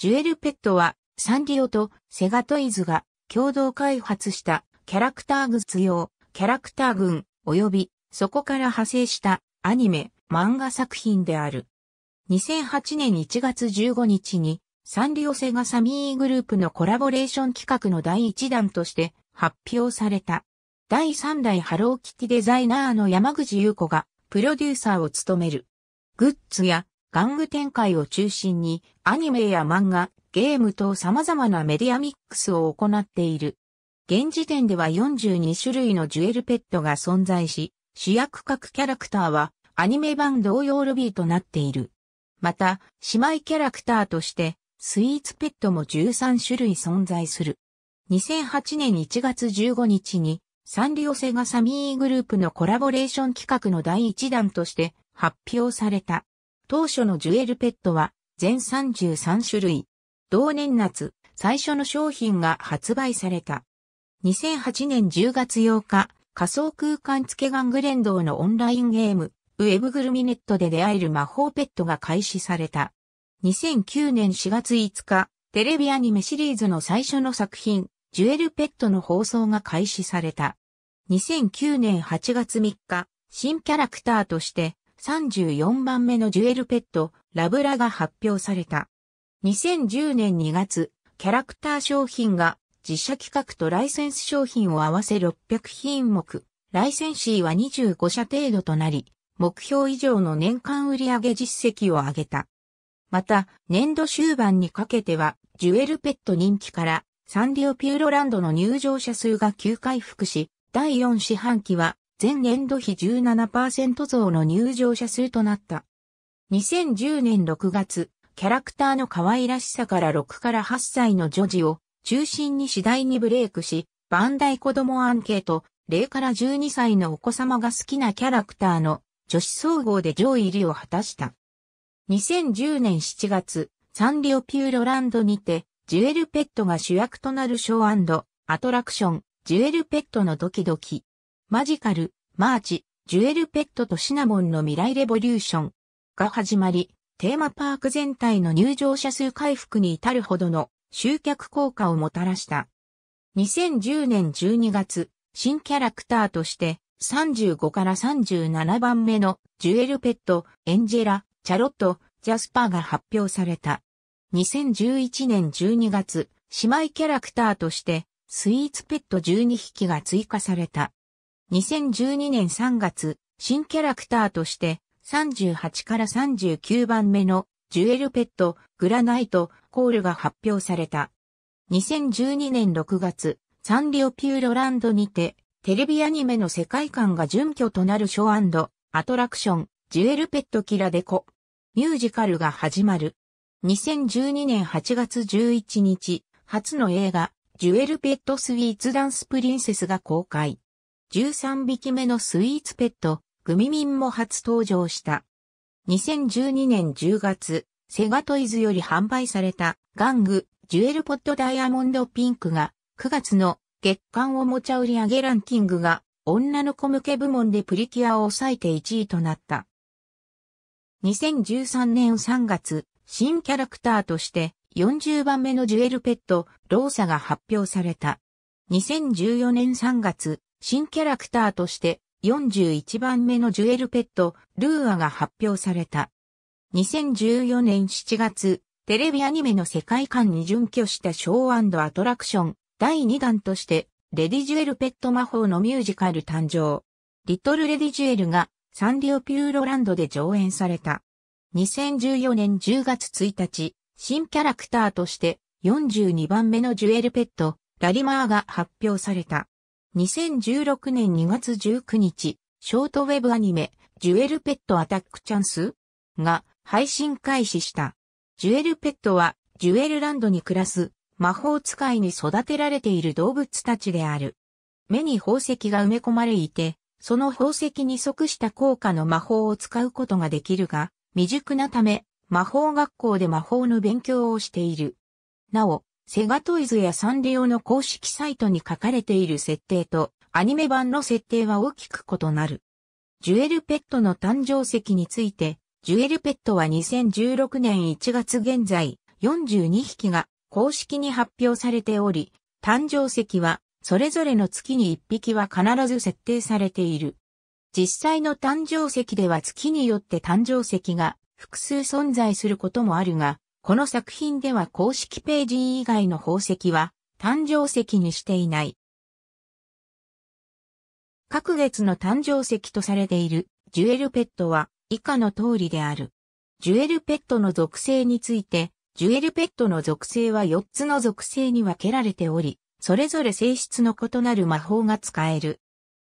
ジュエルペットはサンリオとセガトイズが共同開発したキャラクターグッズ用、キャラクター群及びそこから派生したアニメ、漫画作品である。2008年1月15日にサンリオセガサミーグループのコラボレーション企画の第1弾として発表された。第3代ハローキティデザイナーの山口優子がプロデューサーを務める。グッズや玩具展開を中心にアニメや漫画、ゲーム等様々なメディアミックスを行っている。現時点では42種類のジュエルペットが存在し、主役各キャラクターはアニメ版同様ルビーとなっている。また、姉妹キャラクターとして、スイーツペットも13種類存在する。2008年1月15日に、サンリオセガサミーグループのコラボレーション企画の第1弾として発表された。当初のジュエルペットは全33種類。同年夏、最初の商品が発売された。2008年10月8日、仮想空間付けガング連動のオンラインゲーム、ウェブグルミネットで出会える魔法ペットが開始された。2009年4月5日、テレビアニメシリーズの最初の作品、ジュエルペットの放送が開始された。2009年8月3日、新キャラクターとして、34番目のジュエルペット、ラブラが発表された。2010年2月、キャラクター商品が自社企画とライセンス商品を合わせ600品目、ライセンシーは25社程度となり、目標以上の年間売上実績を上げた。また、年度終盤にかけては、ジュエルペット人気からサンリオピューロランドの入場者数が急回復し、第4四半期は前年度比17%増の入場者数となった。2010年6月、キャラクターの可愛らしさから6から8歳の女児を中心に次第にブレイクし、バンダイ子供アンケート、0から12歳のお子様が好きなキャラクターの女子総合で上位入りを果たした。2010年7月、サンリオピューロランドにて、ジュエルペットが主役となるショーアトラクション、ジュエルペットのドキドキ、マジカル、マーチ、ジュエルペットとシナモンの未来レボリューションが始まり、テーマパーク全体の入場者数回復に至るほどの集客効果をもたらした。2010年12月、新キャラクターとして35から37番目のジュエルペット、エンジェラ、チャロット、ジャスパーが発表された。2011年12月、姉妹キャラクターとしてスイーツペット12匹が追加された。2012年3月、新キャラクターとして、38から39番目のジュエルペット、グラナイト、コールが発表された。2012年6月、サンリオピューロランドにて、テレビアニメの世界観が準拠となるショーアトラクション、ジュエルペットキラデコ、ミュージカルが始まる。2012年8月11日、初の映画、ジュエルペットスイーツダンスプリンセスが公開。13匹目のスイーツペット、グミミンも初登場した。2012年10月、セガトイズより販売された玩具ジュエルポットダイヤモンドピンクが9月の月間おもちゃ売上ランキングが女の子向け部門でプリキュアを抑えて1位となった。2013年3月、新キャラクターとして40番目のジュエルペット、ローサが発表された。2014年3月、新キャラクターとして41番目のジュエルペット、ルーアが発表された。2014年7月、テレビアニメの世界観に準拠したショーアトラクション第2弾として、レディジュエルペット魔法のミュージカル誕生。リトルレディジュエルがサンリオピューロランドで上演された。2014年10月1日、新キャラクターとして42番目のジュエルペット、ラリマーが発表された。2016年2月19日、ショートウェブアニメ、ジュエルペットアタックチャンスが配信開始した。ジュエルペットは、ジュエルランドに暮らす魔法使いに育てられている動物たちである。目に宝石が埋め込まれいて、その宝石に即した効果の魔法を使うことができるが、未熟なため、魔法学校で魔法の勉強をしている。なお、セガトイズやサンリオの公式サイトに書かれている設定とアニメ版の設定は大きく異なる。ジュエルペットの誕生石について、ジュエルペットは2016年1月現在42匹が公式に発表されており、誕生石はそれぞれの月に1匹は必ず設定されている。実際の誕生石では月によって誕生石が複数存在することもあるが、この作品では公式ページ以外の宝石は誕生石にしていない。各月の誕生石とされているジュエルペットは以下の通りである。ジュエルペットの属性について、ジュエルペットの属性は4つの属性に分けられており、それぞれ性質の異なる魔法が使える。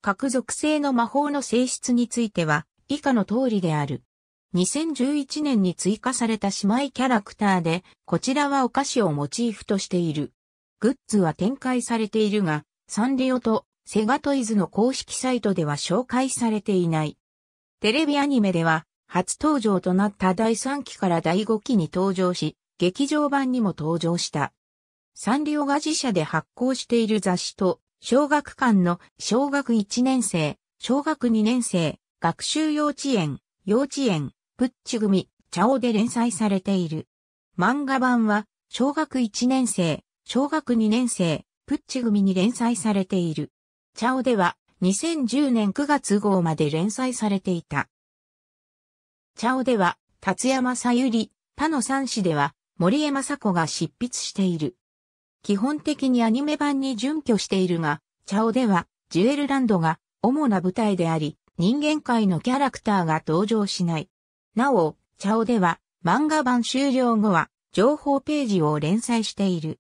各属性の魔法の性質については、以下の通りである。2011年に追加された姉妹キャラクターで、こちらはお菓子をモチーフとしている。グッズは展開されているが、サンリオとセガトイズの公式サイトでは紹介されていない。テレビアニメでは、初登場となった第3期から第5期に登場し、劇場版にも登場した。サンリオが自社で発行している雑誌と、小学館の小学1年生、小学2年生、学習幼稚園、幼稚園、プッチ組、チャオで連載されている。漫画版は、小学1年生、小学2年生、プッチ組に連載されている。チャオでは、2010年9月号まで連載されていた。チャオでは、達山さゆり、他の三子では、森江雅子が執筆している。基本的にアニメ版に準拠しているが、チャオでは、ジュエルランドが主な舞台であり、人間界のキャラクターが登場しない。なお、チャオでは漫画版終了後は情報ページを連載している。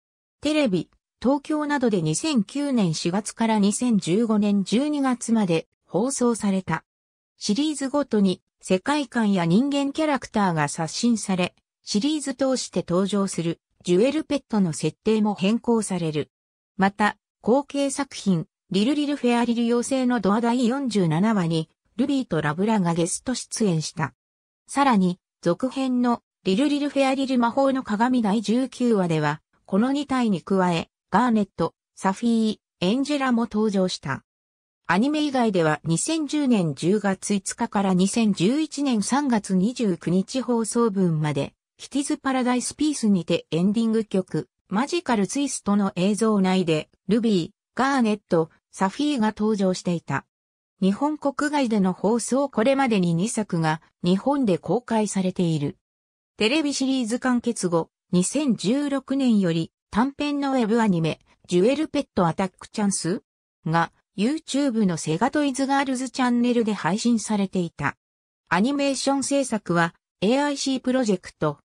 テレビ、東京などで2009年4月から2015年12月まで放送された。シリーズごとに世界観や人間キャラクターが刷新され、シリーズ通して登場するジュエルペットの設定も変更される。また、後継作品、リルリルフェアリル妖精のドア第47話に、ルビーとラブラがゲスト出演した。さらに、続編のリルリルフェアリル魔法の鏡第19話では、この2体に加え、ガーネット、サフィー、エンジェラも登場した。アニメ以外では2010年10月5日から2011年3月29日放送分まで、キティズ・パラダイス・ピースにてエンディング曲、マジカル・ツイストの映像内で、ルビー、ガーネット、サフィーが登場していた。日本国外での放送これまでに2作が日本で公開されている。テレビシリーズ完結後、2016年より短編のウェブアニメ、ジュエルペットアタックチャンスが YouTube のセガトイズガールズチャンネルで配信されていた。アニメーション制作は AIC プロジェクト。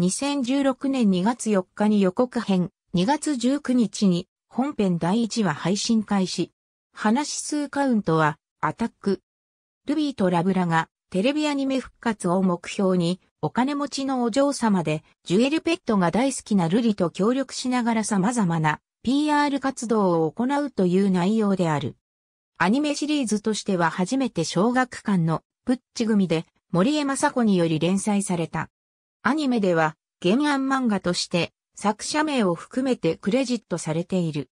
2016年2月4日に予告編、2月19日に本編第1話配信開始。話数カウントは、アタック。ルビーとラブラが、テレビアニメ復活を目標に、お金持ちのお嬢様で、ジュエルペットが大好きなルリと協力しながら様々な PR 活動を行うという内容である。アニメシリーズとしては初めて小学館のプッチ組で森江雅子により連載された。アニメでは原案漫画として作者名を含めてクレジットされている。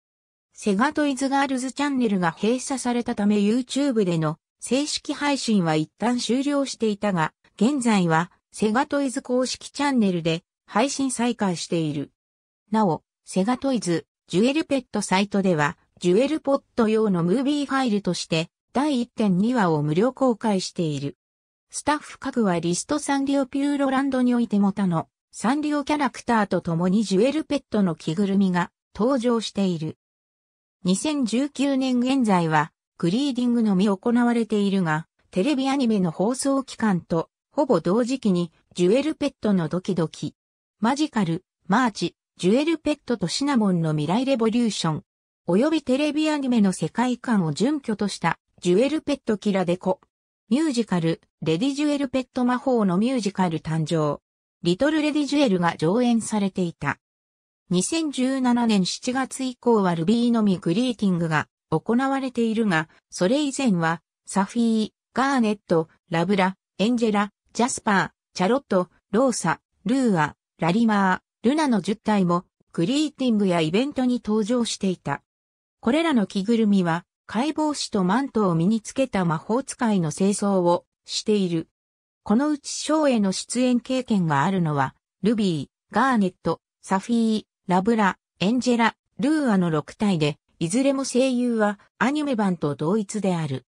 セガトイズガールズチャンネルが閉鎖されたため YouTube での正式配信は一旦終了していたが、現在はセガトイズ公式チャンネルで配信再開している。なお、セガトイズ、ジュエルペットサイトでは、ジュエルポット用のムービーファイルとして、第1.2話を無料公開している。スタッフ各はリストサンリオピューロランドにおいても他のサンリオキャラクターと共にジュエルペットの着ぐるみが登場している。2019年現在は、クリーディングのみ行われているが、テレビアニメの放送期間と、ほぼ同時期に、ジュエルペットのドキドキ、マジカル、マーチ、ジュエルペットとシナモンの未来レボリューション、及びテレビアニメの世界観を準拠とした、ジュエルペットキラデコ、ミュージカル、レディジュエルペット魔法のミュージカル誕生、リトルレディジュエルが上演されていた。2017年7月以降はルビーのみグリーティングが行われているが、それ以前は、サフィー、ガーネット、ラブラ、エンジェラ、ジャスパー、チャロット、ローサ、ルーア、ラリマー、ルナの10体も、グリーティングやイベントに登場していた。これらの着ぐるみは、解剖師とマントを身につけた魔法使いの清掃をしている。このうちショーへの出演経験があるのは、ルビー、ガーネット、サフィー、ラブラ、エンジェラ、ルーアの6体で、いずれも声優はアニメ版と同一である。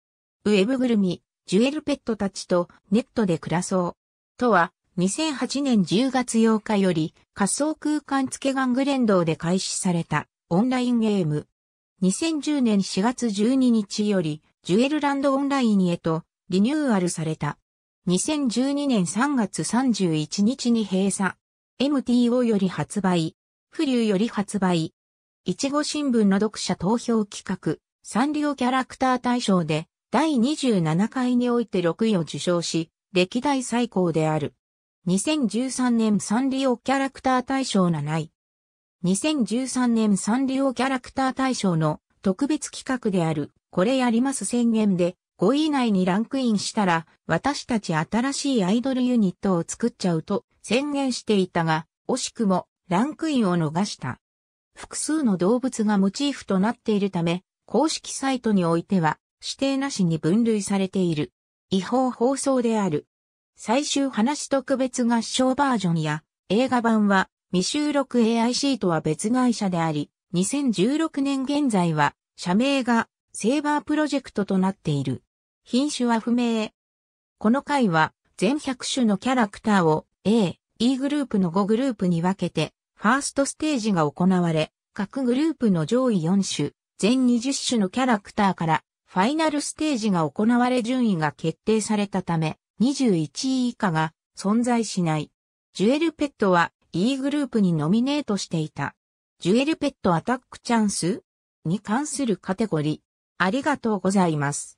ウェブグルミ、ジュエルペットたちとネットで暮らそう。とは、2008年10月8日より仮想空間付けガング連動で開始されたオンラインゲーム。2010年4月12日よりジュエルランドオンラインへとリニューアルされた。2012年3月31日に閉鎖。MTO より発売。不流より発売。いちご新聞の読者投票企画、サンリオキャラクター大賞で、第27回において6位を受賞し、歴代最高である。2013年サンリオキャラクター大賞7位。2013年サンリオキャラクター大賞の特別企画である、これやります宣言で、5位以内にランクインしたら、私たち新しいアイドルユニットを作っちゃうと宣言していたが、惜しくもランクインを逃した。複数の動物がモチーフとなっているため、公式サイトにおいては指定なしに分類されている。違法放送である。最終話特別合唱バージョンや映画版は未収録 AIC とは別会社であり、2016年現在は社名がセーバープロジェクトとなっている。品種は不明。この回は全100種のキャラクターを A、E グループの5グループに分けてファーストステージが行われ、各グループの上位4種、全20種のキャラクターから、ファイナルステージが行われ順位が決定されたため、21位以下が存在しない。ジュエルペットは E グループにノミネートしていた。ジュエルペットアタックチャンスに関するカテゴリー。ありがとうございます。